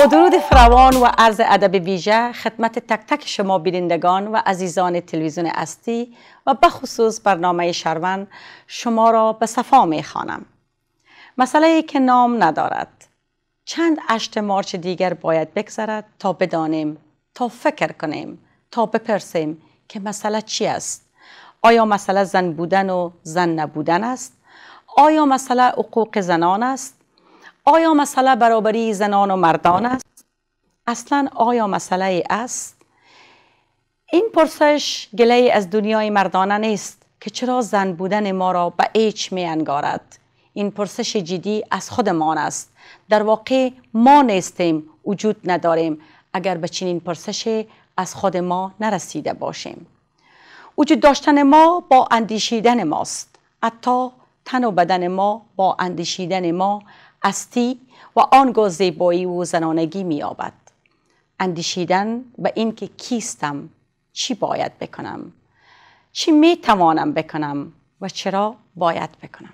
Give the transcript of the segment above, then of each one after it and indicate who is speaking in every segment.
Speaker 1: با درود فراوان و عرض ادب ویژه خدمت تک تک شما بینندگان و عزیزان تلویزیون استی و بخصوص برنامه شرون شما را به صفا می خوانم. مسئله که نام ندارد چند اشت مارچ دیگر باید بگذرد تا بدانیم تا فکر کنیم تا بپرسیم که مسئله چی است آیا مسئله زن بودن و زن نبودن است آیا مسئله حقوق زنان است آیا مسئله برابری زنان و مردان است؟ اصلا آیا مسئله است؟ این پرسش گله از دنیای مردانه نیست که چرا زن بودن ما را به ایچ می انگارد؟ این پرسش جدی از خودمان است در واقع ما نیستیم وجود نداریم اگر به چنین پرسش از خود ما نرسیده باشیم وجود داشتن ما با اندیشیدن ماست حتی تن و بدن ما با اندیشیدن ما استی و آنگاه زیبایی و زنانگی میابد اندیشیدن به اینکه کیستم چی باید بکنم چی میتوانم بکنم و چرا باید بکنم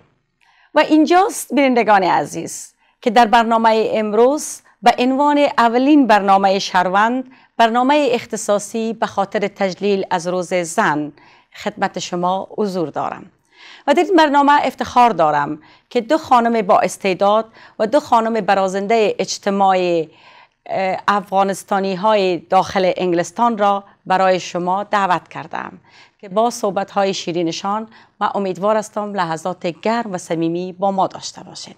Speaker 1: و اینجاست بینندگان عزیز که در برنامه امروز به عنوان اولین برنامه شهروند برنامه اختصاصی به خاطر تجلیل از روز زن خدمت شما حضور دارم و در این برنامه افتخار دارم که دو خانم با استعداد و دو خانم برازنده اجتماع افغانستانی های داخل انگلستان را برای شما دعوت کردم که با صحبت های شیرینشان و امیدوار هستم لحظات گرم و صمیمی با ما داشته باشید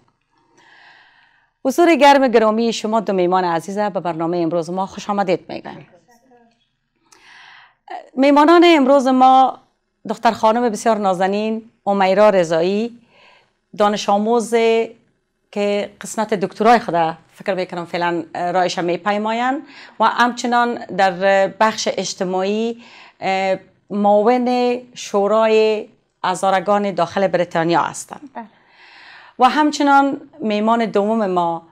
Speaker 1: حضور گرم گرامی شما دو میمان عزیز به برنامه امروز ما خوش آمدید میگم میمانان امروز ما دختر خانم بسیار نازنین امیرا رضایی دانش آموز که قسمت دکترای خود فکر میکنم فعلا رایش میپیماین و همچنان در بخش اجتماعی معاون شورای ازارگان داخل بریتانیا هستند بله. و همچنان میمان دوم ما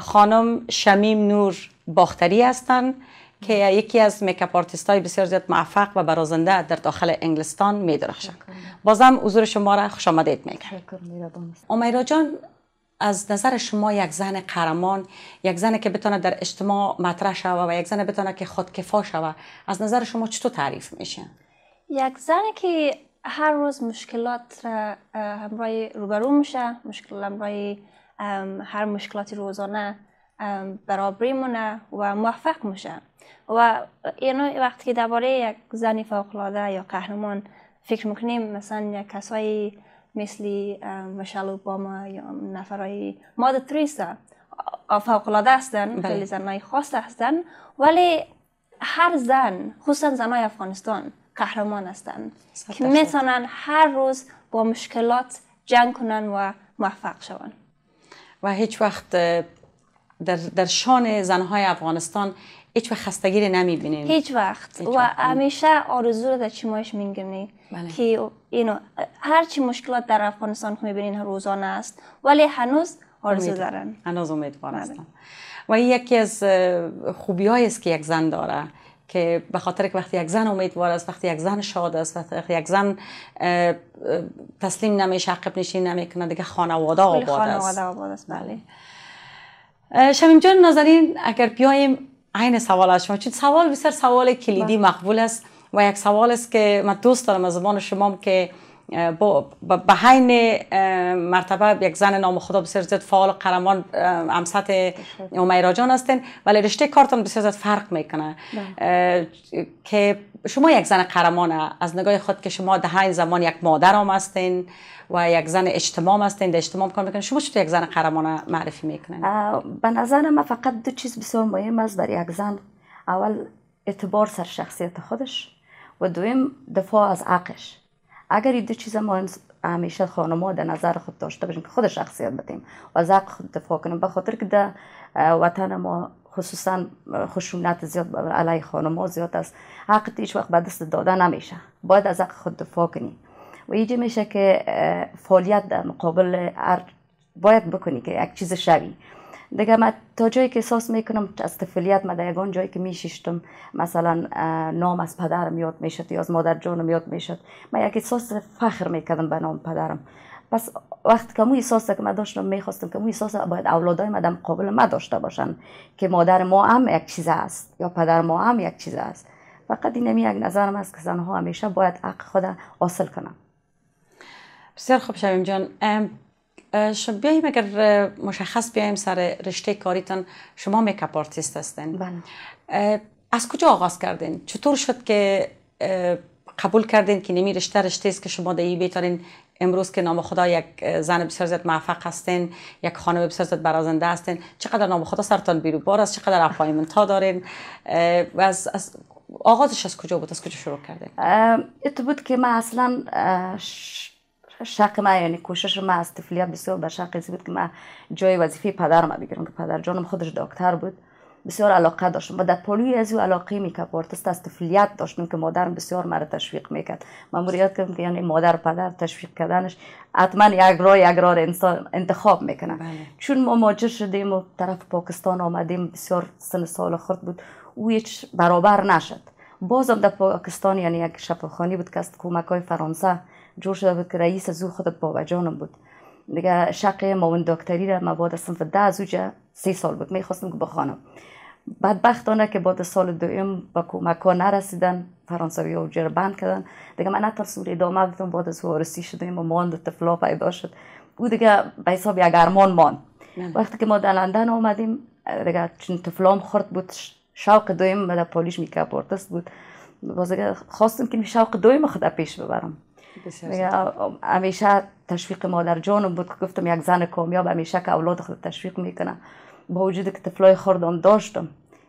Speaker 1: خانم شمیم نور باختری هستند که یکی از میکاپ آرتیست های بسیار زیاد موفق و برازنده در داخل انگلستان می درخشند بازم حضور شما را خوش آمدید میگم امیرا جان از نظر شما یک زن قهرمان یک زن که بتونه در اجتماع مطرح شوه و یک زن بتونه که خودکفا شوه از نظر شما چطور تعریف میشه
Speaker 2: یک زن که هر روز مشکلات را همراه روبرو میشه مشکلات همراه هر مشکلاتی روزانه برابری مونه و موفق میشه و اینو یعنی وقتی که درباره یک زن فوقلاده یا قهرمان فکر میکنیم مثلا یک کسایی مثل مشل اوباما یا نفرای ماد تریسا فوقلاده هستن بله. خیلی زنهای خاص هستن ولی هر زن خصوصا زنهای افغانستان قهرمان هستن که میتونن هر روز با مشکلات جنگ کنن و موفق شون
Speaker 1: و هیچ وقت در, در شان زنهای افغانستان هیچ وقت خستگی رو نمیبینیم هیچ وقت و همیشه
Speaker 2: آرزو رو در چشمایش می بله. که اینو هر چی مشکلات در افغانستان که میبینین روزانه است ولی هنوز آرزو امید. دارن
Speaker 1: هنوز امیدوار هستن بله. و یکی از خوبی است که یک زن داره که به خاطر که وقتی یک زن امیدوار است وقتی یک زن شاد است وقتی یک زن تسلیم نمیشه عقب نشین نمیکنه دیگه خانواده آباد است خانواده آباد است بله. بله. شمیم جان نازنین اگر بیایم عین سوال از شما چون سوال بسیار سوال کلیدی بله. مقبول است و یک سوال است که من دوست دارم از زبان شما که با هین مرتبه یک زن نام خدا بسیار زیاد فعال قرمان امسط امیرا جان هستین ولی رشته کارتون بسیار زیاد فرق میکنه بله. که شما یک زن قرمانه از نگاه خود که شما هین زمان یک مادر هم هستین و یک زن اجتماع هستین در اجتماع کار میکنین شما چطور یک زن قرمانه معرفی میکنین
Speaker 3: به نظر من فقط دو چیز بسیار مهم است در یک زن اول اعتبار سر شخصیت خودش و دوم دفاع از عقش اگر این دو چیز ما همیشه خانما در نظر خود داشته باشیم که خود شخصیت بدیم و از خود دفاع کنیم به خاطر که در وطن ما خصوصا خشونت زیاد علی خانما زیاد است حق هیچ وقت به دست داده نمیشه باید از حق خود دفاع کنیم و اینجا میشه که فعالیت در مقابل باید بکنی که یک چیز شوی دیگه من تا جایی که احساس میکنم از طفلیت من در یگان جایی که میشیشتم مثلا نام از پدرم یاد میشد یا از مادر جانم یاد میشد من یک احساس فخر میکردم به نام پدرم پس وقت که مو احساس که من داشتم میخواستم که مو احساس باید اولادای مدام قابل ما داشته باشن که مادر ما هم یک چیز است یا پدر ما هم یک چیز است فقط این یک نظرم است که زنها همیشه باید حق خود حاصل کنم
Speaker 1: بسیار خوب شویم جان شب بیاییم اگر مشخص بیایم سر رشته کاریتان شما میکاپ آرتیست هستین بله. از کجا آغاز کردین چطور شد که قبول کردین که نمی رشته رشته است که شما در بیتارین امروز که نام خدا یک زن بسیار زیاد موفق هستین یک خانم بسیار زیاد برازنده هستین چقدر نام خدا سرتان بیرو بار است چقدر
Speaker 3: اپایمنت ها دارین و از, آغازش از کجا بود از کجا شروع کردین ات بود که من اصلا شق ما یعنی کوشش ما از طفلیت بسیار به شق بود که من جای وظیفه ما بگیرم که پدر جانم خودش دکتر بود بسیار علاقه داشتم و در پالوی از او علاقه میکرد است از طفلیت داشتم که مادرم بسیار مرا تشویق میکرد من کردم که یعنی مادر پدر تشویق کردنش حتما یک راه یک راه انسان انتخاب میکنه بله. چون ما ماجر شدیم و طرف پاکستان آمدیم بسیار سن سال خرد بود او هیچ برابر نشد بازم در پاکستان یعنی یک شفاخانی بود که از کمک های فرانسه جور شده بود که رئیس او خود بابا جانم بود دیگه شق ماون دکتری را ما بعد ده از اوجه سه سال بود میخواستم که بخوانم بدبختانه که بعد سال دوم با کمک نرسیدن فرانسوی ها را بند کردن دیگه من نترسم ادامه بودم بعد از وارسی شدیم و ماند تفلا پیدا شد او دیگه به حساب یک ارمان ماند بله. وقتی که ما در لندن آمدیم دیگه چون طفلام خورد بود شوق دویم در پالیش میکرد بود باز خواستم که شوق دویم خود پیش ببرم همیشه تشویق مادر جانم بود که گفتم یک زن کامیاب همیشه که اولاد خود تشویق میکنه با وجود که طفلای خوردم داشتم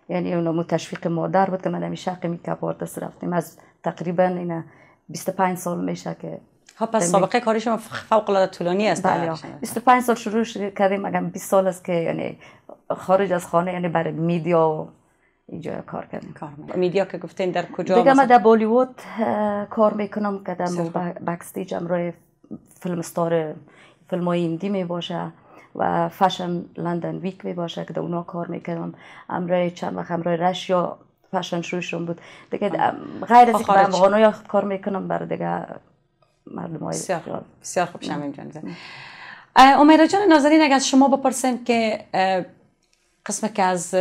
Speaker 3: یعنی اون تشویق مادر بود که من همیشه حقی که بار دست رفتیم از تقریبا این 25 سال میشه که ها پس سابقه
Speaker 1: کاری شما فوق العاده طولانی است بله
Speaker 3: 25 سال شروع کردیم اگر 20 سال است که یعنی خارج از خانه یعنی برای میدیا و اینجا کار کردم کار میدیا که گفتین در کجا دیگه من در بالیوود کار میکنم که در بکستیج روی فیلم ستار فلم های ایندی می باشه و فشن لندن ویک می باشه که در اونا کار میکنم روی چند وقت هم رش یا فشن شویشون بود دیگه غیر از اینکه خود کار میکنم برای دیگه مردم های بسیار خوب بسیار خوب شمیم جان
Speaker 1: امیره جان ناظرین اگر شما بپرسیم که قسم که از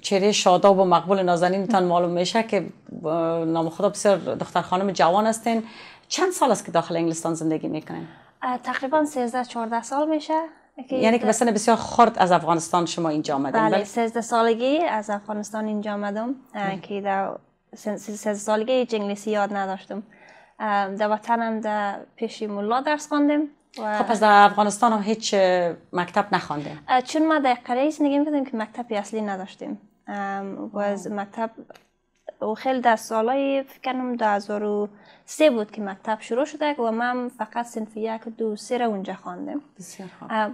Speaker 1: چهره شاداب و مقبول تان معلوم میشه که نام خدا بسیار دختر خانم جوان هستین چند سال است که داخل انگلستان زندگی میکنین؟
Speaker 2: تقریبا 13 14 سال میشه یعنی که مثلا بسیار
Speaker 1: خرد از افغانستان شما اینجا آمدین بله 13 بله. سالگی از
Speaker 2: افغانستان اینجا آمدم که در 13 سالگی هیچ انگلیسی یاد نداشتم در وطنم در پیش مولا درس خواندم و... خب پس
Speaker 1: در افغانستان هم هیچ مکتب نخوانده
Speaker 2: چون ما در قریه زندگی میکردیم که مکتبی اصلی نداشتیم و از مکتب و خیلی در سالهای فکر کنم سه بود که مکتب شروع شده و من فقط صنف یک و دو سه را اونجا خواندم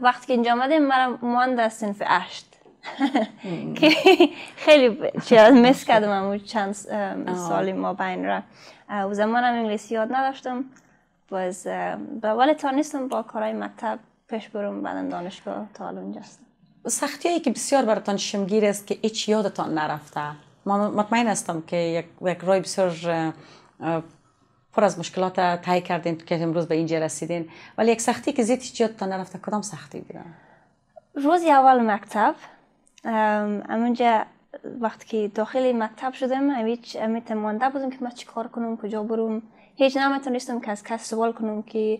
Speaker 2: وقتی که اینجا آمدیم من من در صنف هشت که خیلی چیز مس کردم چند سالی ما بین را و زمان هم انگلیسی یاد نداشتم باز um, به ولی تا نیستم با کارای مکتب پیش برم بعد دانشگاه تا اونجا
Speaker 1: سختی هایی که بسیار براتان شمگیر است که هیچ یادتان نرفته مطمئن هستم که یک رای بسیار پر از مشکلات طی کردین که امروز به اینجا رسیدین ولی یک سختی که زیاد هیچ یادتان نرفته کدام سختی بود؟
Speaker 2: روز اول مکتب امونجا وقتی که داخل مکتب شدم هیچ امیت مانده بودم که من چی کار کنم کجا بروم هیچ نمیتونستم که از کس سوال کنم که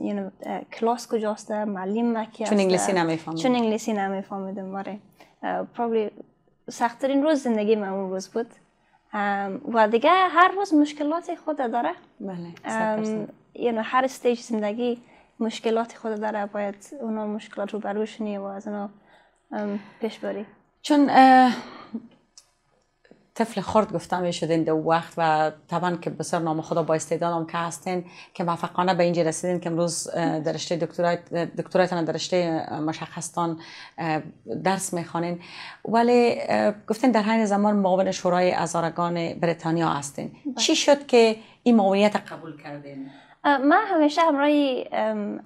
Speaker 2: یعنی، کلاس کجاست معلم مکی چون انگلیسی نمیفهمم چون انگلیسی نمیفهمیدم آره پروبلی سختترین روز زندگی من اون روز بود و دیگه هر روز مشکلات خود داره
Speaker 1: بله
Speaker 2: یعنی هر استیج زندگی مشکلات خود داره باید اونا مشکلات رو بروشنی و از اونا پیش بری
Speaker 1: چون طفل خرد گفتم می شدین دو وقت و طبعا که بسیار نام خدا با استعدادم که هستین که موفقانه به اینجا رسیدین که امروز درشته رشته دکترایتان درشته رشته مشخصتان درس میخوانین ولی گفتین در همین زمان معاون شورای ازارگان بریتانیا هستین چی بله. شد که این معاونیت قبول کردین
Speaker 2: من همیشه همراه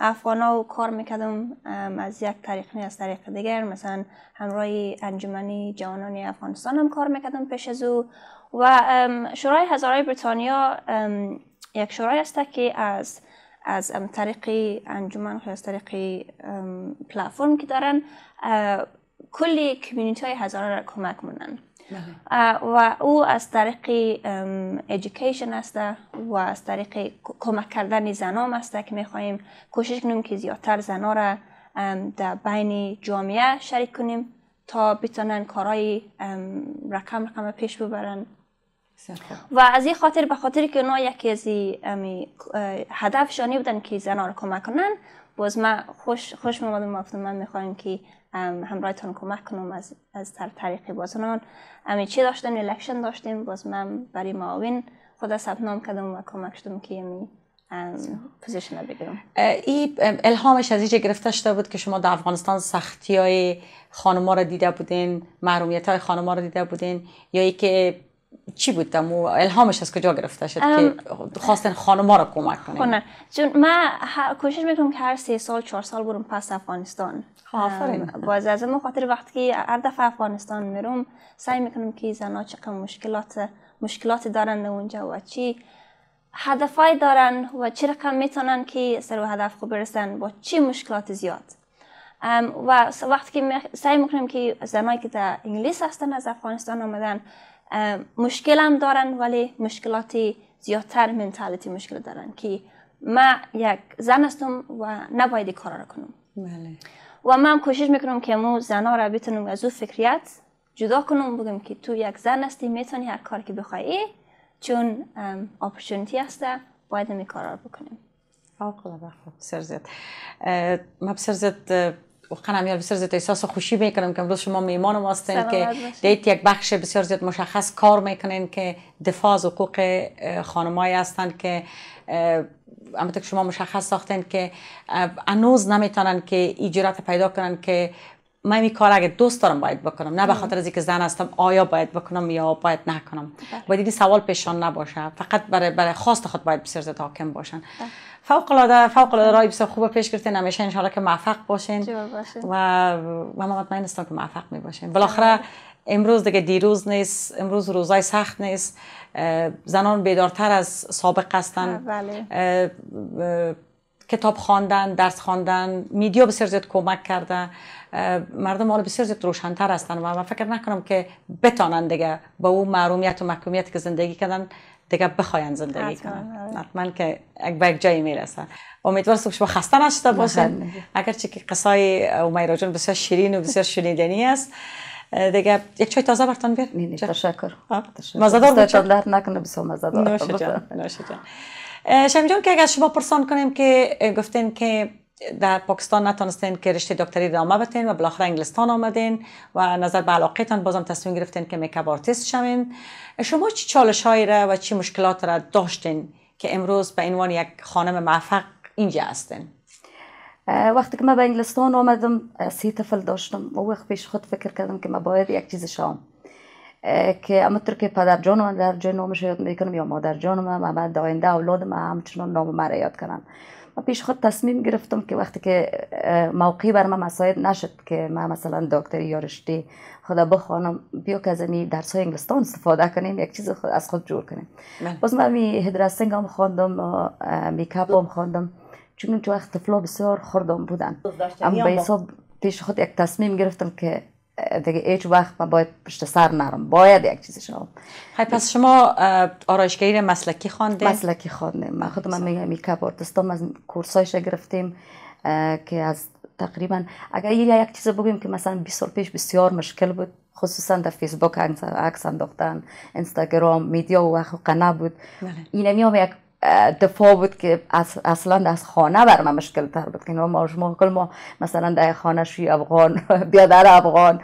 Speaker 2: افغان ها کار میکردم از یک طریق نه از طریق دیگر مثلا همراه انجمن جوانان افغانستان هم کار میکردم پیش از او و شورای هزارای بریتانیا یک شورای است که از از طریق انجمن از طریق پلتفرم که دارن کلی کمیونیتی های هزاره را کمک مونن و او از طریق ایژیکیشن است و از طریق کمک کردن زنام است که میخواییم کوشش کنیم که زیادتر زنا را در بین جامعه شریک کنیم تا بتونن کارهای رقم رقم پیش ببرن و از این خاطر به خاطر که اونا یکی از هدفشانی بودن که زنا را کمک کنن باز خوش, خوش میمادم من میخوایم که همراهتون کمک کنم از, از طریق بازنان امی چی داشتیم الکشن داشتیم باز من برای معاون خود ثبت نام کردم و کمک شدم که امی پوزیشن بگیرم
Speaker 1: ای الهامش از اینجا گرفته شده بود که شما در افغانستان سختی های خانما را دیده بودین محرومیت های خانما را دیده بودین یا ای که چی بود و الهامش از کجا گرفته شد که خواستن خانما رو کمک کنه خونه. خب
Speaker 2: چون من کوشش میکنم که هر سه سال چهار سال برم پس افغانستان خب، آفرین باز از خاطر وقتی که هر دفعه افغانستان میروم، سعی میکنم که زنا چقدر مشکلات مشکلات دارن اونجا و چی هدفای دارن و چه رقم میتونن که سر و هدف خوب برسن با چی مشکلات زیاد و وقتی سعی میکنم که زنایی که در انگلیس هستن از افغانستان آمدن مشکل هم دارن ولی مشکلاتی زیادتر منتالیتی مشکل دارن که من یک زن هستم و نباید کار را کنم بله. و من هم کوشش میکنم که مو زنها را بتونم از او فکریت جدا کنم بگم که تو یک زن هستی میتونی هر کار که بخوایی چون اپورتونیتی هسته باید می کار بکنیم
Speaker 1: خوب بسیار ما واقعا یار بسیار زیاد احساس خوشی میکنم که امروز شما میمان ما هستین که دیت یک بخش بسیار زیاد مشخص کار میکنین که دفاع از حقوق خانمایی هستن که که شما مشخص ساختین که هنوز نمیتونن که ایجرات پیدا کنن که من می کار اگه دوست دارم باید بکنم نه به خاطر از اینکه زن هستم آیا باید بکنم یا باید نکنم بله. باید این سوال پیشان نباشه فقط برای برای خواست خود باید بسیار زیاد حاکم باشن بله. فوق العاده فوق العاده رای بسیار خوب پیش گرفتین همیشه ان که موفق باشین و و ما مطمئن هستم که موفق می باشین بالاخره امروز دیگه دیروز نیست امروز روزای سخت نیست زنان بیدارتر از سابق هستن بله. کتاب خواندن درس خواندن میدیا بسیار زیاد کمک کرده مردم حالا بسیار زیاد روشنتر هستن و من فکر نکنم که بتانند دیگه با اون معرومیت و محکومیت که زندگی کردن دیگه بخواین زندگی کنن آره. حتما که به یک جایی میرسن امیدوار صبح شما خسته نشده باشین اگرچه که قصای امیرا جان بسیار شیرین و بسیار شنیدنی است دیگه یک چای تازه برتان بیار نه تشکر مزدار بود
Speaker 3: نکنه بسیار جان نوشه جان
Speaker 1: جان که اگر شما پرسان کنیم که گفتین که در پاکستان نتانستین که رشته دکتری ادامه بتین و بالاخره انگلستان آمدین و نظر به تان بازم تصمیم گرفتین که میکب آرتیست شمین شما چی چالش هایی را و چی مشکلات را داشتین که امروز به عنوان یک خانم موفق اینجا هستین
Speaker 3: وقتی که من به انگلستان آمدم سی تفل داشتم و وقت پیش خود فکر کردم که من باید یک چیز شام که اما که پدر جان من در جای نامش یاد میکنم یا مادر جان من و بعد آینده اولاد همچنان نام مرا یاد کنم من پیش خود تصمیم گرفتم که وقتی که موقعی بر من مساعد نشد که من مثلا دکتری یا رشته خدا بخوانم بیا که از این درس های انگلستان استفاده کنیم یک چیز خود از خود جور کنیم بله. باز من می هدرسنگ هم خواندم میکاپ هم خواندم چون تو وقت طفلا بسیار خوردم بودن اما به حساب پیش خود یک تصمیم گرفتم که دیگه هیچ وقت من باید پشت سر نرم باید یک چیزی شوم های پس شما
Speaker 1: آرایشگری مسلکی خوانده مسلکی
Speaker 3: خوانده من خود من میگم بار آرتستام از کورسایش گرفتیم که از تقریبا اگر یه یک چیز بگیم که مثلا 20 سال پیش بسیار مشکل بود خصوصا در فیسبوک عکس انداختن اینستاگرام میدیا و وقت قنا بود بله. اینمی یک دفاع بود که اصلا از خانه بر من مشکل تر بود که ما ما مثلا در خانه شوی افغان بیادر افغان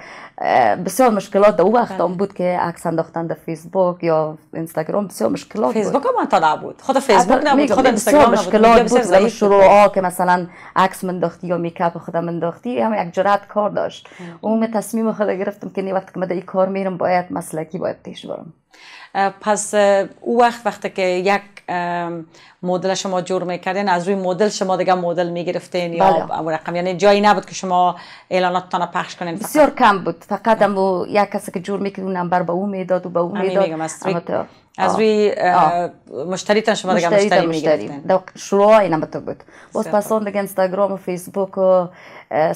Speaker 3: بسیار مشکلات او وقت هم بود که عکس انداختن در فیسبوک یا اینستاگرام بسیار مشکلات فیسبوک هم طلع بود
Speaker 1: خود فیسبوک نبود خود اینستاگرام مشکلات بود در شروع
Speaker 3: که مثلا عکس منداختی یا میکپ خودم منداختی هم یک جرات کار داشت اون تصمیم خود گرفتم که نی وقت که مده این کار میرم باید مسلکی باید پیش برم
Speaker 1: پس او وقت وقتی که یک مدل شما جور میکردین از روی مدل شما دیگه مدل میگرفتین یا رقم یعنی جایی نبود که شما اعلاناتتان پخش کنین بسیار
Speaker 3: کم بود فقط هم یک کسی که جور میکرد اون نمبر به اون میداد و به اون میداد از روی
Speaker 1: تن شما دیگه مشتری مشتری
Speaker 3: شروع اینا تو بود باز پس اون دیگه اینستاگرام و فیسبوک و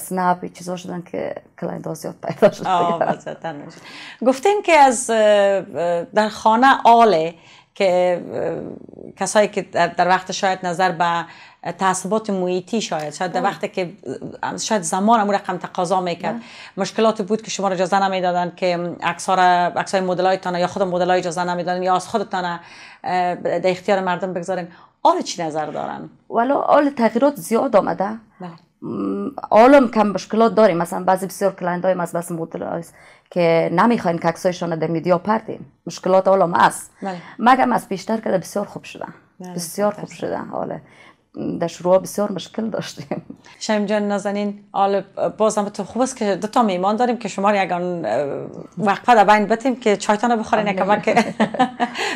Speaker 3: سناپ چیزا شدن که کلاینت زیاد پیدا شد گفتیم
Speaker 1: که از در خانه آله که کسایی که در وقت شاید نظر به تعصبات محیطی شاید شاید در وقت که شاید زمان امور رقم تقاضا میکرد مشکلات بود که شما را اجازه نمیدادن که اکثر اکثر یا خود مدل های اجازه نمیدادن یا از خودتان در اختیار مردم بگذارین آره چی نظر دارن؟
Speaker 3: ولی آل تغییرات زیاد آمده بله. اولم کم مشکلات داریم مثلا بعضی بسیار کلاینت های از بس مدل که نمیخواین که رو در میدیا پردیم مشکلات اولم است مگم از بیشتر که بسیار خوب شدن بسیار خوب شدن حاله در شروع بسیار مشکل داشتیم
Speaker 1: شایم جان نازنین آل بازم تو خوب است که دوتا میمان داریم که شما یگان وقفه در بین بتیم که چایتان بخورین یکم که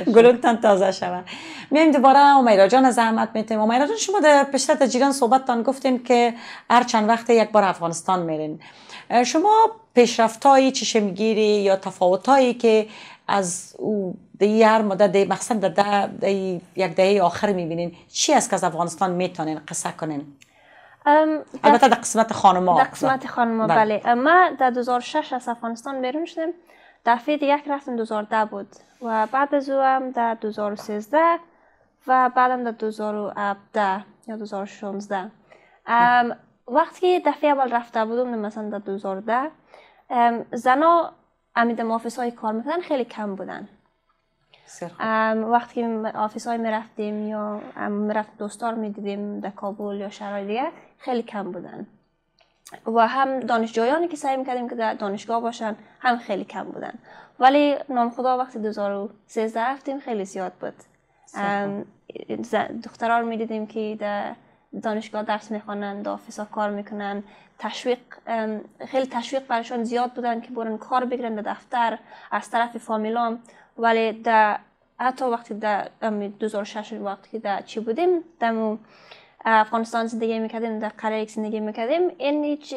Speaker 1: گلونتان تازه شود میایم دوباره امیرا جان زحمت میتیم امیرا جان شما در پیشتر در جیران صحبتتان گفتین که هر چند وقت یک بار افغانستان میرین شما پیشرفتایی چشمگیری یا تفاوتایی که از او دیگر مدت مخصوصا ده, ده یک دهه آخر میبینین چی است که از افغانستان میتونین قصه کنین البته در قسمت خانما در قسمت
Speaker 2: خانما بله, بله. ما در 2006 از افغانستان بیرون شدیم دفعه یک یک رفتم 2010 بود و بعد از او هم در 2013 و بعدم در 2017 یا 2016 وقتی دفعه اول رفته بودم مثلا در 2010 زنا امید آفیس های کار میکردن خیلی کم بودن وقتی آفیس های میرفتیم یا میرفت دوستار میدیدیم در کابل یا شهرهای دیگه خیلی کم بودن و هم دانشجویانی که سعی میکردیم که در دانشگاه باشن هم خیلی کم بودن ولی نام خدا وقتی 2013 رفتیم خیلی زیاد بود دختران میدیدیم که در دانشگاه درس میخوانند دافیسا کار میکنن تشویق خیلی تشویق برشان زیاد بودن که برن کار بگیرن در دفتر از طرف فامیلا. ولی در حتی وقتی در 2006 وقتی در چی بودیم در افغانستان زندگی میکردیم در قره زندگی میکردیم این هیچ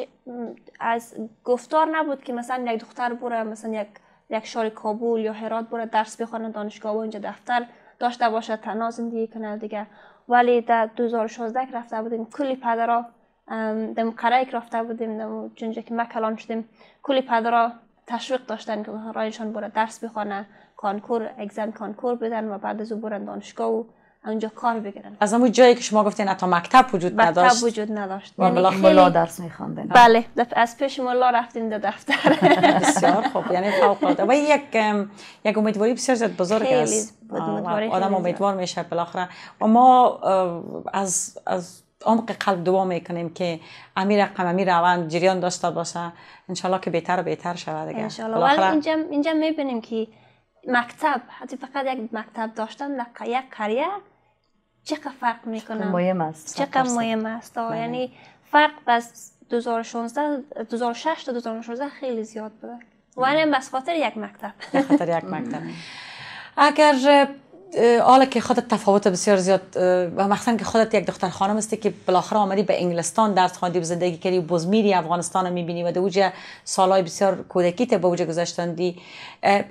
Speaker 2: از گفتار نبود که مثلا یک دختر بره مثلا یک یک شار کابل یا هرات بره درس بخونه دانشگاه و اینجا دفتر داشته باشه تنها زندگی کنه دیگه ولی در 2016 رفته بودیم کلی پدرا دم قره رفته بودیم دم چونجا که ما کلان شدیم کلی پدرا تشویق داشتن که رایشان بره درس بخونه کانکور اگزم کانکور بدن و بعد از او برن دانشگاه و اونجا کار بگیرن
Speaker 1: از همون جایی که شما گفتین تا مکتب وجود نداشت مکتب وجود
Speaker 2: نداشت یعنی ملا, خیلی... درس می‌خوندن بله از پیش ملا رفتیم در دفتر
Speaker 1: بسیار خوب یعنی فوق العاده و یک یک امیدواری بسیار زیاد بزرگ است آدم امیدوار میشه بالاخره و ما از از عمق قلب دعا میکنیم که امیر امیر روند جریان داشته باشه ان انشالله که بهتر و بهتر شود دیگه الله ولی اینجا
Speaker 2: اینجا میبینیم که مکتب حتی فقط یک مکتب داشتن یک قریه چقدر فرق میکنه؟ مهم است چقدر مهم است بله. یعنی فرق از 2016 2006 تا 2016 خیلی زیاد بوده و این بس خاطر یک مکتب
Speaker 1: خاطر یک مکتب اگر حالا که خودت تفاوت بسیار زیاد و مخصوصا که خودت یک دختر خانم هستی که بالاخره آمدی به انگلستان درس خواندی و زندگی کردی و بزمیری افغانستان رو میبینی و در اوجه سالهای بسیار کودکی به اوجه گذاشتندی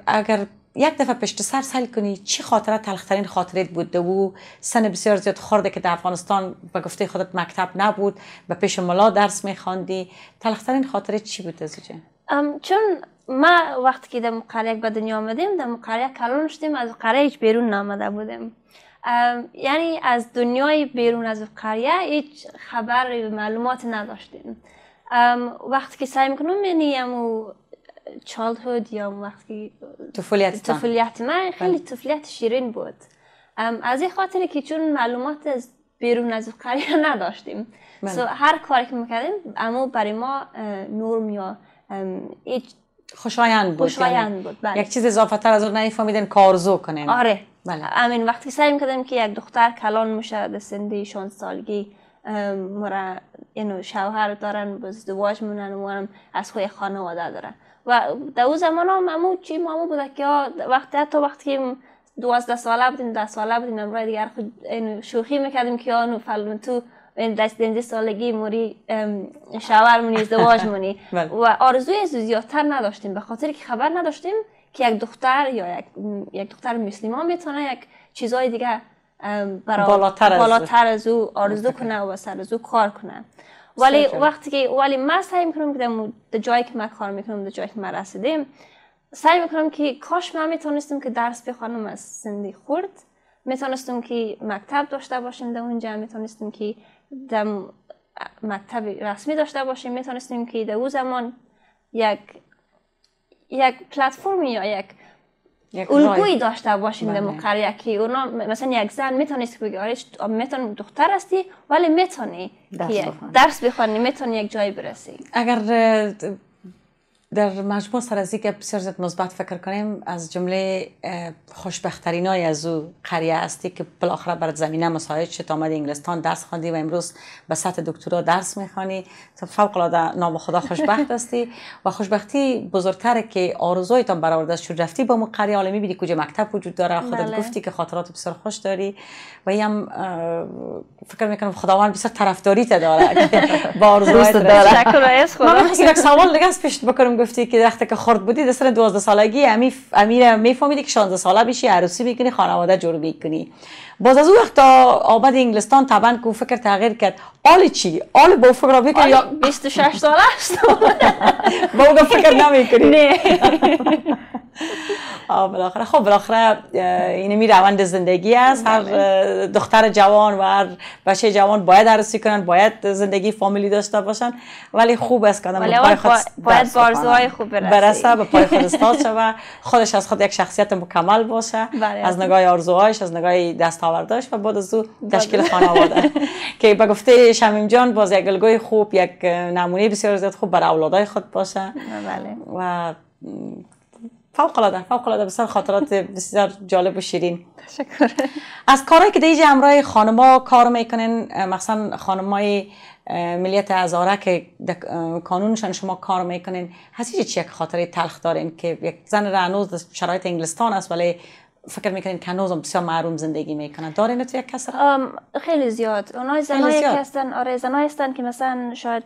Speaker 1: اگر یک دفعه پشت سر سل کنی چه خاطره تلخترین خاطرت بوده و سن بسیار زیاد خورده که در افغانستان به گفته خودت مکتب نبود به پیش ملا درس میخواندی تلخترین خاطره چی بوده زوجه؟
Speaker 2: چون ما وقتی که در مقریه به دنیا آمدیم در مقریه کلان شدیم از قریه هیچ بیرون نامده بودیم یعنی از دنیای بیرون از قریه هیچ خبر معلومات نداشتیم وقتی که سعی میکنم یعنی childhood یا وقتی
Speaker 1: طفولیت طفولیت
Speaker 2: من بله. خیلی طفولیت شیرین بود از این خاطر که چون معلومات از بیرون از قریه نداشتیم سو بله. هر کاری که میکردیم اما برای ما نورم یا
Speaker 1: خوشایند بود خوشایند یعنی بود بله. یک چیز اضافه تر از اون کار کارزو کنیم. آره بله
Speaker 2: امین وقتی سعی میکردیم که یک دختر کلان میشه سنده شان سالگی مرا اینو شوهر دارن ازدواج مونن و از خوی خانواده دارن و در اون زمان هم امو چی مامو بوده که وقتی حتی وقتی که دوازده ساله بودیم ده ساله بودیم امرای دیگر خود شوخی میکردیم که آنو فلون تو دست دنده سالگی موری شوهر مونی ازدواج مونی بله. و آرزوی زیادتر نداشتیم به خاطر که خبر نداشتیم که یک دختر یا یک, یک دختر مسلمان میتونه یک چیزای دیگه برای بالاتر, بالاتر از او آرزو کنه و سر از او کار کنه ولی وقتی که ولی ما سعی میکنم که در جایی که ما کار میکنم در جایی که ما رسیدیم سعی میکنم که کاش ما میتونستم که درس بخوانم از سندی خورد میتونستم که مکتب داشته باشیم در اونجا میتونستم که در مکتب رسمی داشته باشیم میتونستیم که در او زمان یک یک پلتفرم یا یک الگویی داشته باشین در مقریه که اونا مثلا یک زن میتونست آره دختر هستی ولی میتونی درس, درس بخوانی میتونی یک جایی برسی
Speaker 1: اگر در مجموع سر از که بسیار زیاد مثبت فکر کنیم از جمله خوشبخترین های از او قریه هستی که بالاخره بر زمینه مساعد شد آمد انگلستان درس خواندی و امروز به سطح دکترا درس میخوانی فوق العاده نام خدا خوشبخت هستی و خوشبختی بزرگتر که آرزویتان برآورده شد رفتی با مو قریه عالمی بیدی کجا مکتب وجود داره خودت بله. گفتی که خاطرات بسیار خوش داری و هم فکر میکنم خداوند بسیار طرفداری داره با آرزوهایت داره من سوال دیگه پیش بکنم گفتی که وقتی که خرد بودی در سن 12 سالگی امی امیر میفهمیدی که 16 ساله میشی عروسی میکنی خانواده جور میکنی باز از اون وقت تا آمد انگلستان طبعا کو فکر تغییر کرد آل چی آل با فکر را بیست یا 26 ساله است با اون فکر نمیکنی نه بالاخره خب بالاخره این می روند زندگی است هر بله. دختر جوان و هر بچه جوان باید عرصی کنن باید زندگی فامیلی داشته باشن ولی خوب است که ولی پای خود باید بارزوهای خوب برسه به پای خود استاد شوه خودش از خود یک شخصیت مکمل باشه بله، از نگاه آرزوهایش از نگاه دستاورداش و بعد از او
Speaker 3: تشکیل خانواده
Speaker 1: که به گفته شمیم جان باز یک خوب یک نمونه بسیار زیاد خوب برای اولادای خود باشه بله. و فوق العاده بسیار خاطرات بسیار جالب و شیرین تشکر از کارهایی که دیگه امرای خانما کار میکنین مثلا خانمای ملیت ازاره که کانونشان شما کار میکنین هستی چی یک خاطره تلخ دارین که یک زن رانوز در شرایط انگلستان است ولی فکر میکنین که هم بسیار معروم زندگی میکنن دارین تو یک کسر؟ خیلی زیاد اونای زنای که
Speaker 2: هستن آره زنای هستن که مثلا شاید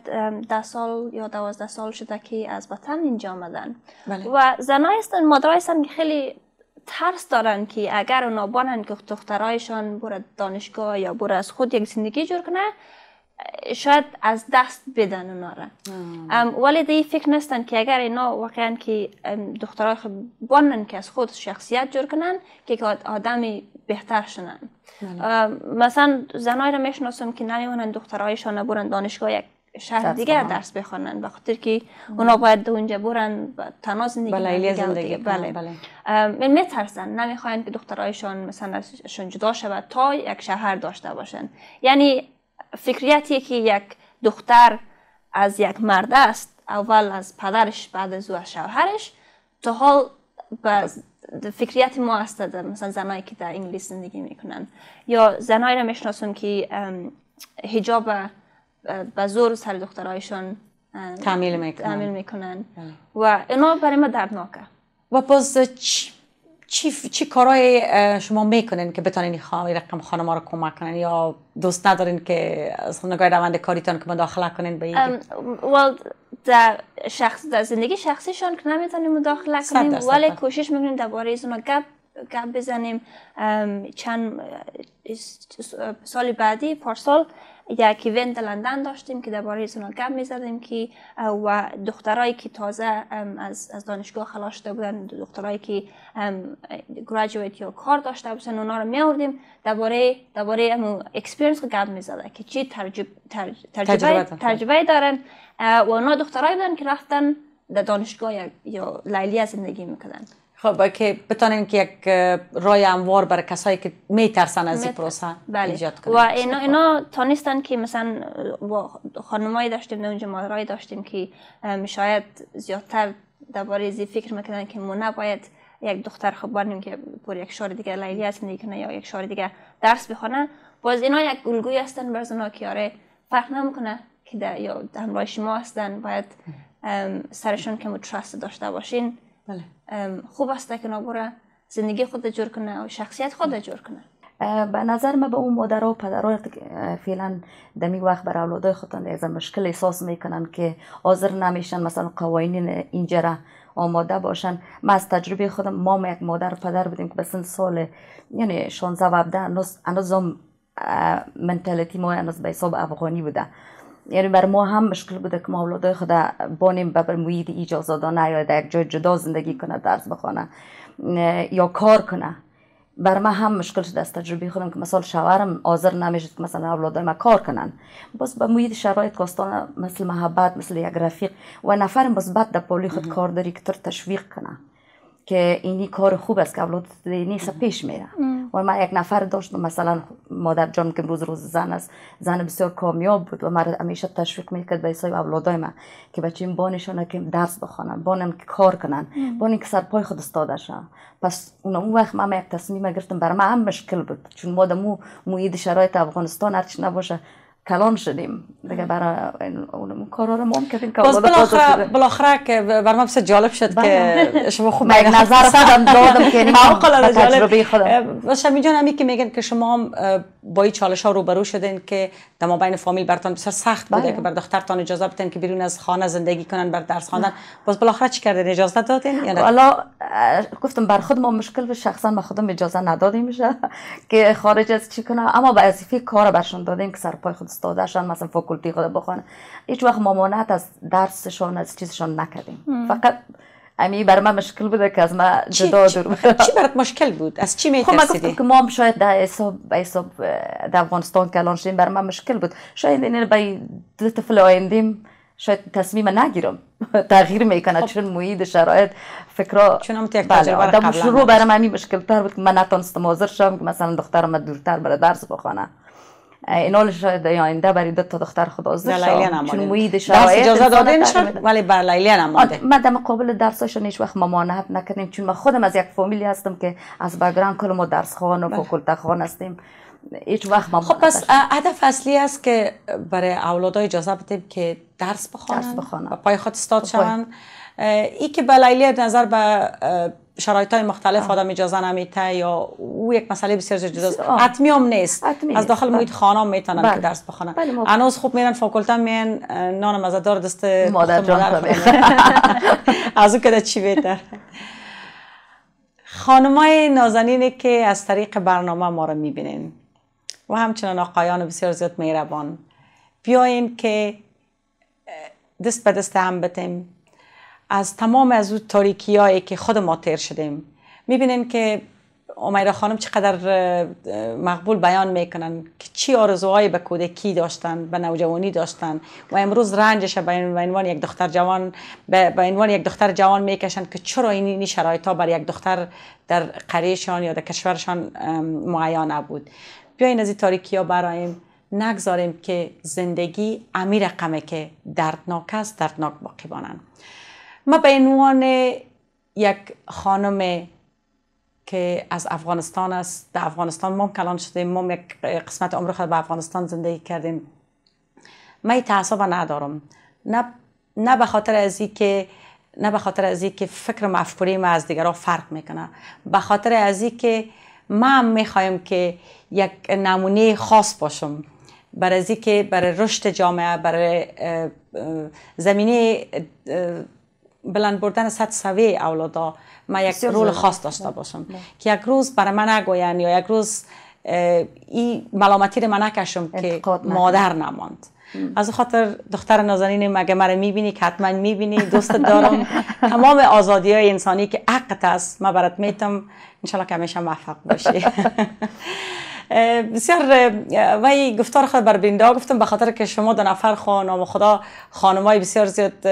Speaker 2: ده سال یا دوازده سال شده که از وطن اینجا آمدن بله. و زنای هستن مادرای هستن که خیلی ترس دارن که اگر اونا بانن که دخترایشان بره دانشگاه یا بره از خود یک زندگی جور کنه شاید از دست بدن اونا را ولی دیگه فکر نستن که اگر اینا واقعا که دخترای خود بانن که از خود شخصیت جور کنن که آدمی بهتر شنن بله. مثلا زنای را میشناسم که نمیمونن دخترایشان برن دانشگاه یک شهر دیگر درس بخونن به خاطر که اونا باید دو اونجا برن و تنها زندگی بله، زندگی بله بله یعنی میترسن نمیخواین که دخترایشان مثلا ازشون جدا شود تا یک شهر داشته باشن یعنی فکریتی که یک دختر از یک مرد است اول از پدرش بعد از او از شوهرش تا حال به فکریت ما است مثلا زنایی که در انگلیس زندگی میکنن یا زنایی را میشناسم که هجاب به زور سر دخترایشان تعمیل میکنن, بله. و اینا برای ما دردناکه
Speaker 1: و باز چی چی, چی کارهای شما میکنین که بتانین رقم خانم رو کمک کنین یا دوست ندارین که از نگاه روند کاریتان که مداخله کنین به
Speaker 2: در, شخص در زندگی شخصیشان که نمیتونیم مداخله کنیم ولی بله. کوشش میکنیم در از گپ گپ بزنیم چند سال بعدی پارسال یک ایونت لندن داشتیم که درباره سونال گپ میزدیم که و دخترایی که تازه از دانشگاه خلاص شده بودن دخترایی که گریجویت یا کار داشته بودن اونا رو آوردیم درباره درباره امو اکسپریانس گپ میزده که چی ترجب، تجربه تجربه دارن و اونا دخترایی بودن که رفتن در دانشگاه یا لیلیه زندگی میکردن
Speaker 1: خب که بتانیم که یک رای انوار برای کسایی که میترسن از این پروسه بله. ایجاد کنیم و اینا,
Speaker 2: اینا تانستن که مثلا خانمایی داشتیم در اونجا مادرایی داشتیم که شاید زیادتر درباره زی فکر میکنن که ما نباید یک دختر خب که پر یک شار دیگه لیلی هست کنه یا یک شار دیگه درس بخونه باز اینا یک گلگوی هستن برز اونا که آره فرق نمیکنه که در یا همراه شما هستن باید سرشون که مترست داشته باشین بله. خوب است که زندگی خود جور کنه و شخصیت خود جور کنه
Speaker 3: به نظر ما به اون مادر و پدرها فعلا دمی وقت بر اولادای خودان از مشکل احساس میکنن که حاضر نمیشن مثلا قوانین اینجا را آماده باشن ما از تجربه خودم ما یک مادر و پدر بودیم که به سال یعنی 16 و 17 هنوز هم منتالیتی ما هنوز به حساب افغانی بوده یعنی بر ما هم مشکل بوده که ما اولادای خدا بانیم به بر محیط اجازه یا در یک جای جدا زندگی کنه درس بخونه یا کار کنه بر ما هم مشکل شده از تجربه خودم که مثلا شوهرم آذر نمیشه که مثلا اولادای ما کار کنن باز به محیط شرایط کاستان مثل محبت مثل یک رفیق و نفر مثبت در پولی خود کار داری که تر تشویق کنه که اینی کار خوب است که اولاد نیست پیش میره و من یک نفر داشتم مثلا مادر جان که روز روز زن است زن بسیار کامیاب بود و مرد همیشه تشویق میکرد به سایه اولادای من که بچه بانشان که درس بخوانن بانم که کار کنن بانی که سرپای خود استاده پس اون وقت من یک تصمیم گرفتم بر من هم مشکل بود چون مادم مو محیط شرایط افغانستان هرچی نباشه کلان شدیم دیگه برای اون کارا رو ممکن که باز بالاخره
Speaker 1: بالاخره که بر بس جالب شد که شما خوب من نظر خودم دادم که خلا تجربه خودم می جانم که میگن که شما با این چالش ها روبرو شدین که د بین فامیل برتون بسیار سخت بوده که بر دخترتان اجازه بدین که بیرون از خانه زندگی کنن بر درس خواندن باز بالاخره چی کردین اجازه دادین یا حالا
Speaker 3: گفتم بر خود ما مشکل به شخصا ما خودم اجازه ندادیم میشه که خارج از چی کنم اما به ازیفی کار برشون دادیم که سر پای خود استادشان مثلا فاکولتی خود بخوانه هیچ وقت ممانعت از درسشان از چیزشان نکردیم فقط امی بر من مشکل بوده که از ما جدا دور چی برات مشکل بود از چی میترسیدی خب گفتم که ما شاید در حساب حساب در افغانستان کلان شدیم بر من مشکل بود شاید این به دو طفل آیندیم شاید تصمیم نگیرم تغییر میکنه خب. چون محیط شرایط فکرا چون هم تجربه بله، شروع برام همین مشکل تر بود که من نتونستم حاضر شم که مثلا دخترم دورتر بره درس بخونه اینالش شاید یعنی ده برای دو تا دختر خود شد چون موید شرایط اجازه داده شد. ولی بر بله، لیلی هم من در مقابل درسش هیچ وقت ممانعت نکردیم چون ما خودم از یک فامیلی هستم که از بگران کل ما درس خوان و بله. کلتا خوان هستیم هیچ وقت ما خب پس هدف اصلی است که برای اولادای اجازه بدیم که درس بخوانن
Speaker 1: درس پای خود استاد شوند ای که به نظر به شرایط های مختلف آدم اجازه نمیته یا او یک مسئله بسیار جدید است هم نیست از داخل بله. محیط خانه هم که بله. درس بخونن هنوز بله، خوب میرن فاکولته میان نان مزدار دست مادر جان از او که چی بهتر خانمای نازنینی که از طریق برنامه ما رو میبینین و همچنان آقایان بسیار زیاد میربان بیاین که دست به دست هم بتیم از تمام از اون تاریکی که خود ما تیر شدیم میبینین که امیره خانم چقدر مقبول بیان میکنن که چی آرزوهای به کودکی داشتن به نوجوانی داشتن و امروز رنجش به عنوان یک دختر جوان به عنوان یک دختر جوان میکشن که چرا این این شرایط ها برای یک دختر در قریشان یا در کشورشان معیا نبود بیاین از این تاریکی ها برایم نگذاریم که زندگی امیر قمه که دردناک است دردناک باقی بانن ما به عنوان یک خانم که از افغانستان است در افغانستان ما کلان شدیم ما یک قسمت عمر خود به افغانستان زندگی کردیم من تعصب ندارم نه نه به خاطر از که نه به خاطر از که فکر مفکوری ما از دیگرها فرق میکنه به خاطر از که ما میخوایم که یک نمونه خاص باشم برای که برای رشد جامعه برای زمینه بلند بردن صد سوی اولادا ما یک رول خاص داشته بله. باشم بله. که یک روز برای من نگوین یا یک روز این ملامتی رو من نکشم که مادر نماند از خاطر دختر نازنین مگه مرا میبینی که حتما میبینی دوست دارم تمام آزادی های انسانی که عقد است من برات میتم انشالله که همیشه موفق باشی بسیار وای گفتار خود بر بیندا گفتم به خاطر که شما دو نفر خان نام خدا خانمای بسیار زیاد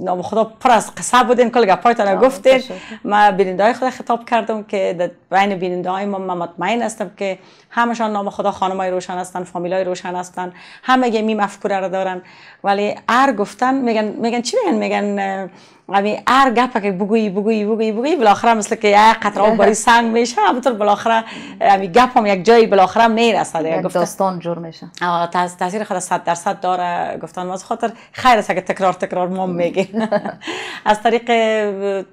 Speaker 1: نام خدا پر از قصه بودین کل گپایتان گفتین ما بیننده های خود خطاب کردم که در بین های ما مطمئن هستم که همشان نام خدا خانمای روشن هستن فامیلای روشن هستن همه گمی مفکوره را دارن ولی هر گفتن میگن میگن چی میگن میگن امی هر گپ که بگویی بگویی بگویی بگویی بالاخره مثل که یه قطره آب باری سنگ میشه همونطور بالاخره امی یعنی گپ هم یک جایی بالاخره
Speaker 3: میرسه یک داستان جور میشه
Speaker 1: تاثیر خود در درصد داره گفتن از خاطر خیر است که تکرار تکرار ما میگیم از طریق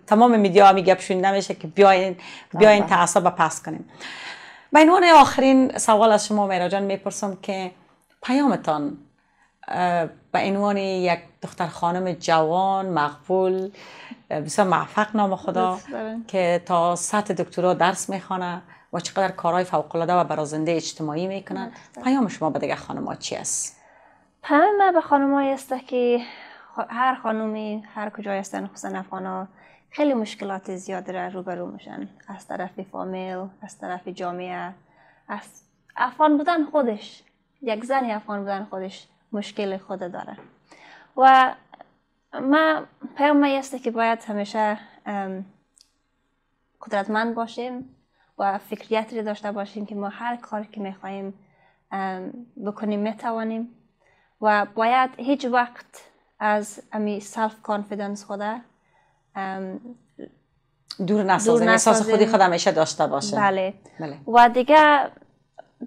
Speaker 1: تمام میدیا امی گپ شونده میشه که بیاین بیاین بله. تعصب پس کنیم به عنوان آخرین سوال از شما میراجان میپرسم که پیامتان به عنوان یک دختر خانم جوان مقبول بسیار موفق نام خدا که تا سطح دکترا درس میخوانه و چقدر کارهای العاده و برازنده اجتماعی میکنن پیام شما به دیگه خانم چی است؟
Speaker 2: پیام من به خانم است که هر خانومی هر کجای هستن خصوصا افغان خیلی مشکلات زیاد را روبرو میشن از طرف فامیل از طرف جامعه از افغان بودن خودش یک زن افغان بودن خودش مشکل خود داره و ما پیامه است که باید همیشه قدرتمند باشیم و رو داشته باشیم که ما هر کار که میخواییم بکنیم میتوانیم و باید هیچ وقت از امی سلف کانفیدنس خوده
Speaker 1: دور نسازیم احساس خودی خود همیشه داشته باشه بله. بله.
Speaker 2: و دیگه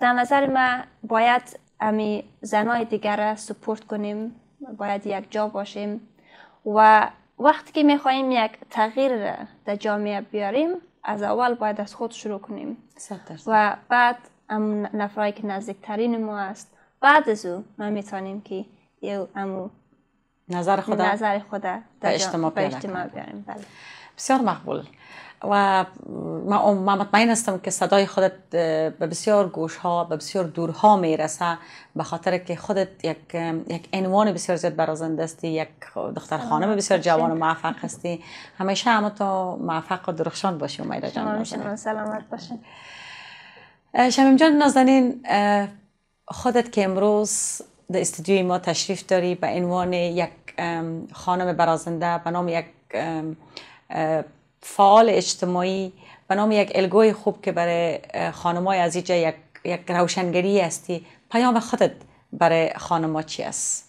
Speaker 2: در نظر ما باید امی زنای دیگر را سپورت کنیم باید یک جا باشیم و وقتی که میخواهیم یک تغییر را در جامعه بیاریم از اول باید از خود شروع کنیم و بعد امون نفرایی که نزدیکترین ما است بعد از او ما میتونیم که امو
Speaker 1: نظر خدا نظر خدا در اجتماع بیاریم بله. بسیار مقبول و من مطمئن هستم که صدای خودت به بسیار گوش ها به بسیار دورها میرسه به خاطر که خودت یک یک عنوان بسیار زیاد برازنده هستی یک دختر خانم بسیار جوان و موفق هستی همیشه هم تو موفق و درخشان باشی امید جان شما سلامت باشین شمیم جان نازنین خودت که امروز در استودیوی ما تشریف داری به عنوان یک خانم برازنده به نام یک فعال اجتماعی به نام یک الگوی خوب که برای خانمای از اینجا یک, یک روشنگری هستی پیام خودت برای ها چی است؟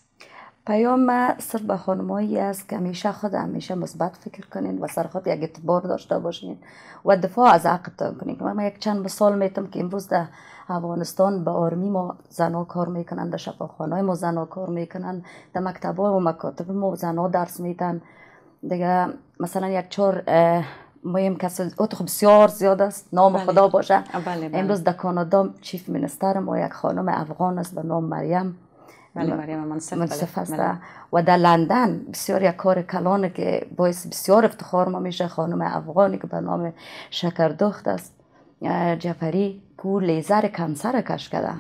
Speaker 3: پیام صرف به خانمایی است که همیشه خود همیشه مثبت فکر کنین و سر خود یک اعتبار داشته باشین و دفاع از عقبتان کنین من یک چند مثال میتم که امروز در افغانستان به آرمی ما زنا کار میکنن در های ما زنا کار میکنن در مکتب و مکاتب ما زنا درس میدن دیگه مثلا یک چور مهم کسی خب بسیار زیاد است نام بله. خدا باشه بله، بله. امروز در کانادا چیف منستر ما یک خانم افغان است به نام مریم
Speaker 1: بله مریم منصف,
Speaker 3: و در لندن بسیار یک کار کلان که باعث بسیار افتخار ما میشه خانم افغانی که به نام شکردخت است جفری که لیزر کنسر کش کده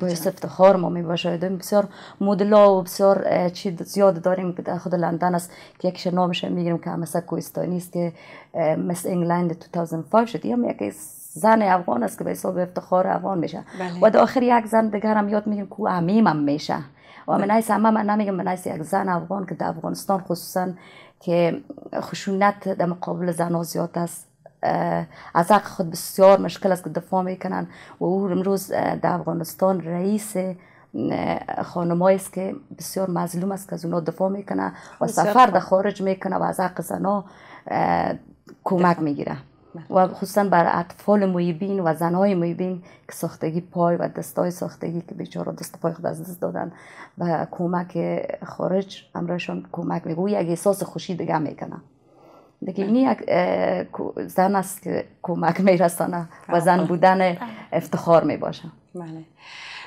Speaker 3: باعث افتخار ما می باشه بسیار مدلا و بسیار چی زیاد داریم که خود لندن است که یکش نامش میگیریم که همسا کوهستانی است که مس انگلند 2005 شد یا یک زن افغان است که به حساب افتخار افغان میشه و بله. در آخر یک زن دیگر هم یاد میگیریم که هم میشه و من نیست بله. همه من نمیگم من یک زن افغان که در افغانستان خصوصا که خشونت در مقابل ها زیاد است از حق خود بسیار مشکل است که دفاع میکنن و او امروز در افغانستان رئیس خانمایی است که بسیار مظلوم است که از اونا دفاع میکنه و سفر در خارج میکنه و از حق زنا کمک میگیره بله. و خصوصا بر اطفال مویبین و زنهای مویبین که ساختگی پای و دستای ساختگی که بیچاره دست پای خود از دست دادن و کمک خارج امرشان کمک میگوی و یک احساس خوشی دیگه میکنه دیگه یک زن است که کمک میرسانه و زن بودن بله. افتخار میباشه بله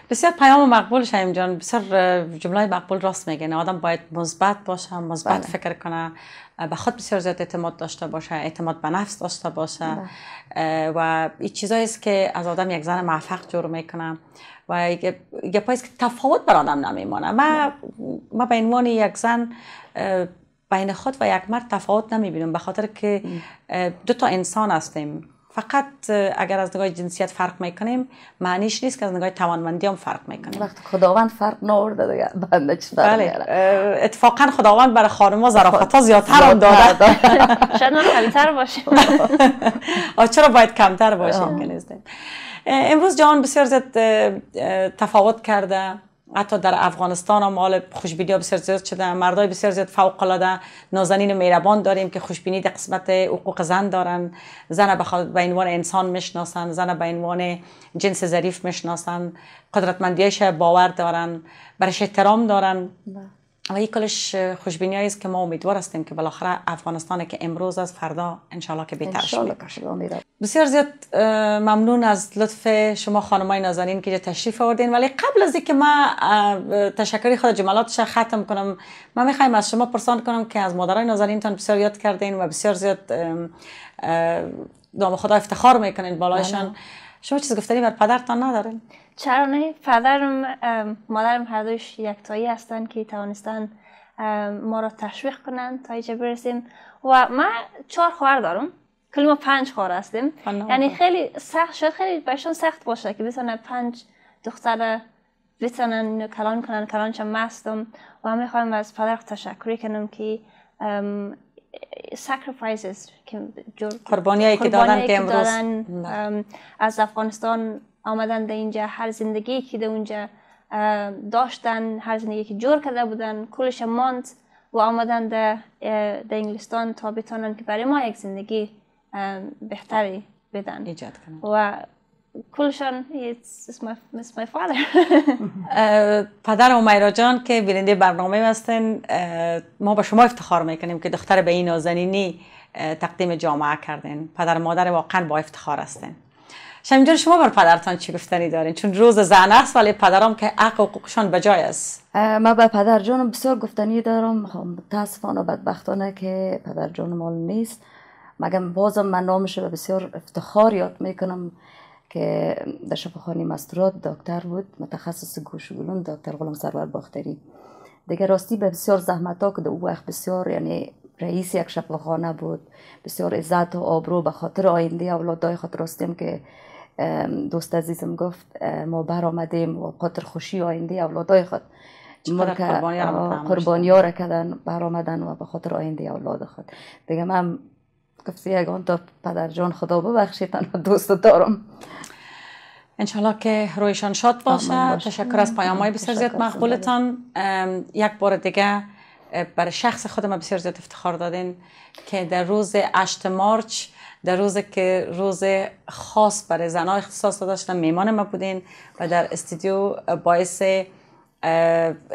Speaker 1: بسیار پیام مقبول شایم جان بسیار جمله مقبول راست میگن آدم باید مثبت باشه مثبت بله. فکر کنه به خود بسیار زیاد اعتماد داشته باشه اعتماد به نفس داشته باشه بله. و این چیزایی که از آدم یک زن موفق جور میکنه و یک است که تفاوت بر آدم نمیمانه ما ما به عنوان یک زن بین خود و یک مرد تفاوت نمیبینم به خاطر که دو تا انسان هستیم فقط اگر از نگاه جنسیت فرق میکنیم معنیش نیست که از نگاه توانمندی هم فرق میکنیم وقت
Speaker 3: خداوند فرق نورده دیگه بنده بله.
Speaker 1: اتفاقا خداوند برای خانم‌ها ظرافت ها زیادتر هم داده شاید کمتر باشه چرا باید کمتر باشیم امروز جهان بسیار زیاد تفاوت کرده حتی در افغانستان هم حال خوشبینی ها بسیار زیاد شده مردای بسیار زیاد فوق العاده نازنین مهربان داریم که خوشبینی در قسمت حقوق زن دارن زن به عنوان انسان میشناسن زن به عنوان جنس ظریف میشناسن قدرتمندیش باور دارن برش احترام دارن بله. و یک کلش خوشبینی است که ما امیدوار هستیم که بالاخره افغانستان که امروز از فردا انشالله که بهتر شد بسیار زیاد ممنون از لطف شما خانمای نازنین که تشریف آوردین ولی قبل از اینکه ما تشکری خود جملاتش ختم کنم من میخوایم از شما پرسان کنم که از مادرای نازنینتان بسیار یاد کردین و بسیار زیاد دام خدا افتخار میکنین بالایشان شما چیز گفتنی بر پدرتان ندارین
Speaker 2: چرا پدرم مادرم هر دوش تایی هستن که توانستن ما را تشویق کنن تا اینجا برسیم و ما چهار خواهر دارم کل ما پنج خوار هستیم یعنی خیلی سخت شد خیلی بهشون سخت باشه که بتونن پنج دختر بتونن کلان کنن کلان چه مستم و همه خواهیم از پدر تشکری کنم که sacrifices که
Speaker 1: قربانی که دادن که امروز
Speaker 2: از افغانستان آمدن در اینجا هر زندگی که در اونجا داشتن هر زندگی که جور کرده بودن کلش ماند و آمدن در انگلستان تا بتانن که برای ما یک زندگی بهتری بدن ایجاد کنن و کلشان
Speaker 1: پدر و جان که بیننده برنامه هستن ما به شما افتخار میکنیم که دختر به این نازنینی تقدیم جامعه کردن پدر مادر واقعا با افتخار هستن جان شما بر پدرتان چی گفتنی دارین چون روز زن است ولی پدرام که حق و حقوقشان به جای است
Speaker 3: ما به پدر جانم بسیار گفتنی دارم خب تاسفانه و بدبختانه که پدر جان مال نیست مگم بازم من نامش به بسیار افتخار یاد میکنم که در شفاخانه مستورات دکتر بود متخصص گوش گلون دکتر غلام سرور باختری دیگه راستی به بسیار زحمت ها که او وقت بسیار یعنی رئیس یک خانه بود بسیار عزت و آبرو به خاطر آینده اولادای خود راستیم که دوست عزیزم گفت ما آمدیم و خاطر خوشی آینده اولادای خود قربانی ها را کردن آمدن و به خاطر آینده اولاد خود دیگه من گفت یکان تا پدر جان خدا ببخشید و دوست دارم انشالله که رویشان شاد باشه تشکر از پیام های بسیار زیاد مقبولتان
Speaker 1: یک بار دیگه برای شخص خود ما بسیار زیاد افتخار دادین که در روز 8 مارچ در روز که روز خاص برای زنان اختصاص داشتن میمان ما بودین و در استودیو باعث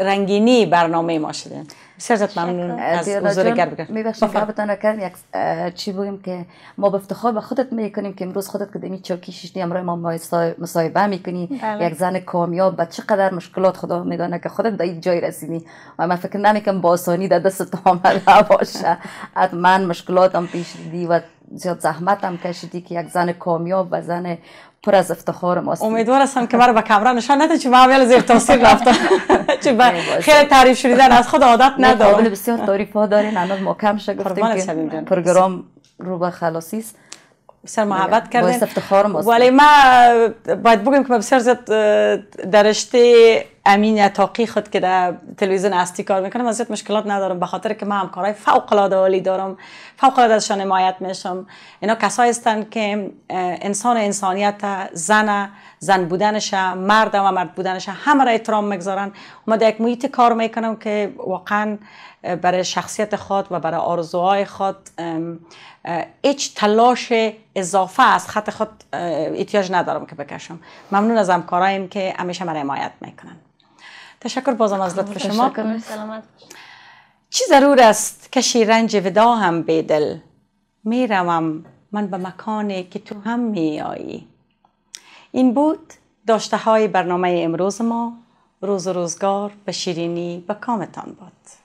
Speaker 1: رنگینی برنامه ما شده
Speaker 3: بسیار زیاد ممنون از حضور میبخشم که قبطان را یک چی بگیم که ما به افتخار به خودت میکنیم که امروز خودت که دمی چاکی ششنی امرای ما مصاحبه میکنی بله. یک زن کامیاب به چقدر مشکلات خدا میدانه که خودت در این جای رسیدی و من فکر نمیکنم با آسانی در دست آمده باشه مشکلات مشکلاتم پیش دی و زیاد زحمت هم کشیدی که یک زن کامیاب و زن پر از افتخار ماست امیدوار
Speaker 1: هستم که مرا به کمره نشان نده چه ما زیر تاثیر رفته
Speaker 3: چه خیلی تعریف شدیدن از خود عادت ندارم بسیار تعریف ها دارین الان ما کم شد گفتیم که پروگرام رو به خلاصی است بسیار محبت کردیم ولی
Speaker 1: ما باید بگم که ما بسیار زیاد درشته امین خود که در تلویزیون استی کار میکنم از زیاد مشکلات ندارم به خاطر که من همکارای فوق العاده عالی دارم فوق العاده ازشان حمایت میشم اینا کسایی هستند که انسان انسانیت زن زن بودنش مرد و مرد بودنش همه را احترام میگذارن ما در یک محیط کار میکنم که واقعا برای شخصیت خود و برای آرزوهای خود هیچ تلاش اضافه از خط خود احتیاج ندارم که بکشم ممنون از همکارایم که همیشه من حمایت میکنن تشکر بازم از لطف خب، شما چی ضرور است کشی رنج ودا هم بیدل میروم من به مکانی که تو هم میایی این بود داشته های برنامه امروز ما روز و روزگار به شیرینی به کامتان باد